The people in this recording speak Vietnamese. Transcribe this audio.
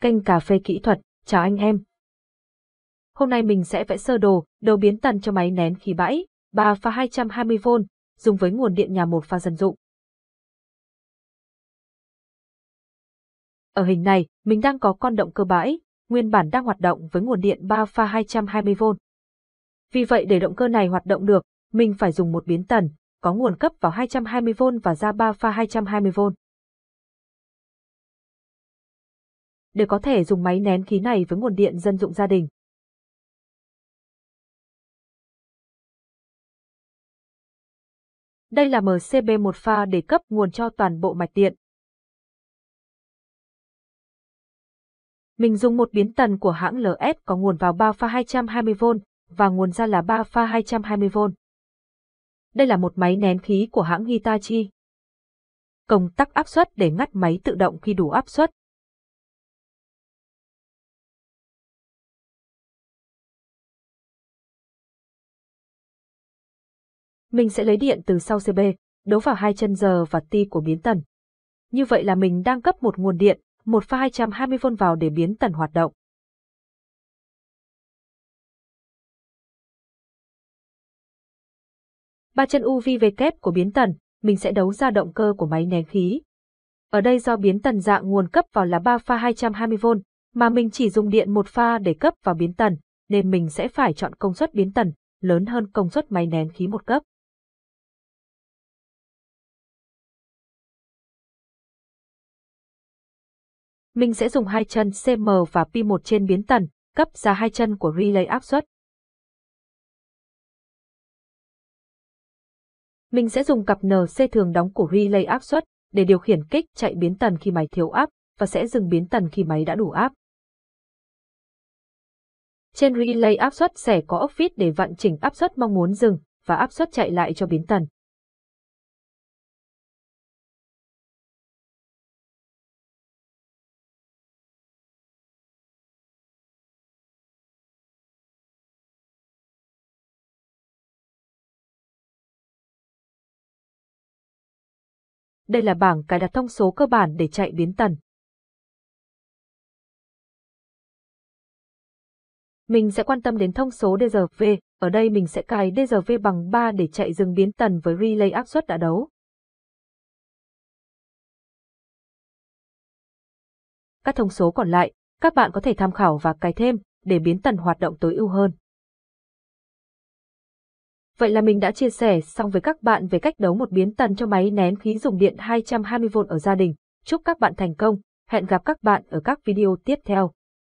kênh cà phê kỹ thuật, chào anh em. Hôm nay mình sẽ vẽ sơ đồ, đầu biến tần cho máy nén khí bãi, 3 pha 220V, dùng với nguồn điện nhà một pha dân dụng. Ở hình này, mình đang có con động cơ bãi, nguyên bản đang hoạt động với nguồn điện 3 pha 220V. Vì vậy để động cơ này hoạt động được, mình phải dùng một biến tần, có nguồn cấp vào 220V và ra 3 pha 220V. để có thể dùng máy nén khí này với nguồn điện dân dụng gia đình. Đây là MCB1 pha để cấp nguồn cho toàn bộ mạch điện. Mình dùng một biến tần của hãng LS có nguồn vào 3 pha 220V và nguồn ra là 3 pha 220V. Đây là một máy nén khí của hãng Hitachi. Công tắc áp suất để ngắt máy tự động khi đủ áp suất mình sẽ lấy điện từ sau CB, đấu vào hai chân giờ và ti của biến tần. Như vậy là mình đang cấp một nguồn điện, một pha 220V vào để biến tần hoạt động. Ba chân UV kép của biến tần, mình sẽ đấu ra động cơ của máy nén khí. Ở đây do biến tần dạng nguồn cấp vào là 3 pha 220V, mà mình chỉ dùng điện một pha để cấp vào biến tần, nên mình sẽ phải chọn công suất biến tần lớn hơn công suất máy nén khí một cấp. mình sẽ dùng hai chân CM và p 1 trên biến tần, cấp ra hai chân của relay áp suất. Mình sẽ dùng cặp NC thường đóng của relay áp suất để điều khiển kích chạy biến tần khi máy thiếu áp và sẽ dừng biến tần khi máy đã đủ áp. Trên relay áp suất sẽ có ốc vít để vận chỉnh áp suất mong muốn dừng và áp suất chạy lại cho biến tần. Đây là bảng cài đặt thông số cơ bản để chạy biến tần. Mình sẽ quan tâm đến thông số DRV, ở đây mình sẽ cài DRV bằng 3 để chạy dừng biến tần với relay áp suất đã đấu. Các thông số còn lại, các bạn có thể tham khảo và cài thêm để biến tần hoạt động tối ưu hơn. Vậy là mình đã chia sẻ xong với các bạn về cách đấu một biến tần cho máy nén khí dùng điện 220V ở gia đình. Chúc các bạn thành công. Hẹn gặp các bạn ở các video tiếp theo.